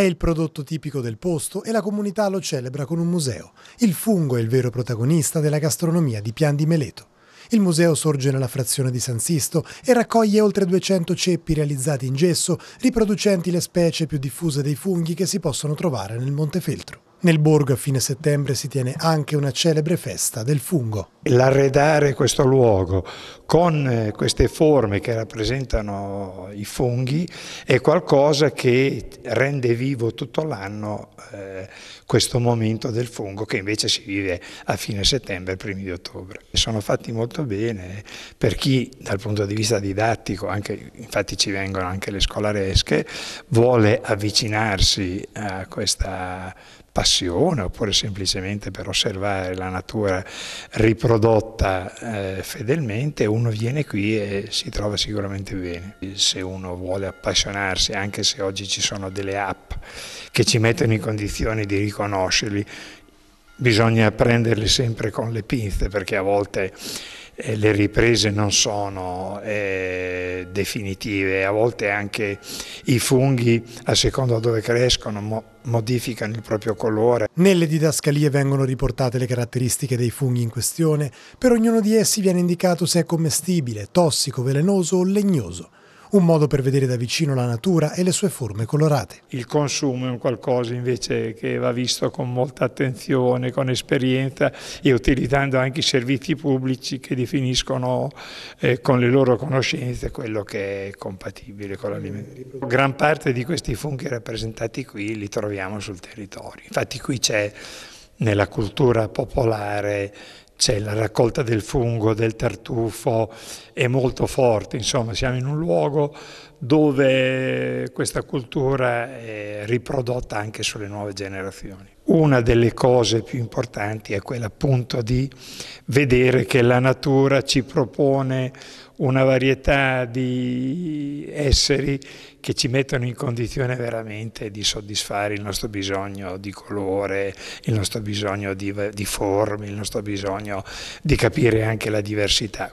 È il prodotto tipico del posto e la comunità lo celebra con un museo. Il fungo è il vero protagonista della gastronomia di Pian di Meleto. Il museo sorge nella frazione di San Sisto e raccoglie oltre 200 ceppi realizzati in gesso, riproducenti le specie più diffuse dei funghi che si possono trovare nel Montefeltro. Nel borgo a fine settembre si tiene anche una celebre festa del fungo l'arredare questo luogo con eh, queste forme che rappresentano i funghi è qualcosa che rende vivo tutto l'anno eh, questo momento del fungo che invece si vive a fine settembre, primi di ottobre. Sono fatti molto bene per chi dal punto di vista didattico, anche, infatti ci vengono anche le scolaresche, vuole avvicinarsi a questa passione oppure semplicemente per osservare la natura riproduttiva prodotta eh, fedelmente, uno viene qui e si trova sicuramente bene. Se uno vuole appassionarsi, anche se oggi ci sono delle app che ci mettono in condizione di riconoscerli, bisogna prenderli sempre con le pinze perché a volte eh, le riprese non sono eh, definitive, a volte anche i funghi a seconda dove crescono mo modificano il proprio colore. Nelle didascalie vengono riportate le caratteristiche dei funghi in questione, per ognuno di essi viene indicato se è commestibile, tossico, velenoso o legnoso un modo per vedere da vicino la natura e le sue forme colorate. Il consumo è un qualcosa invece che va visto con molta attenzione, con esperienza e utilizzando anche i servizi pubblici che definiscono eh, con le loro conoscenze quello che è compatibile con l'alimentazione. Gran parte di questi funghi rappresentati qui li troviamo sul territorio, infatti qui c'è nella cultura popolare c'è la raccolta del fungo, del tartufo, è molto forte, insomma siamo in un luogo dove questa cultura è riprodotta anche sulle nuove generazioni. Una delle cose più importanti è quella appunto di vedere che la natura ci propone una varietà di esseri che ci mettono in condizione veramente di soddisfare il nostro bisogno di colore, il nostro bisogno di, di forme, il nostro bisogno di capire anche la diversità.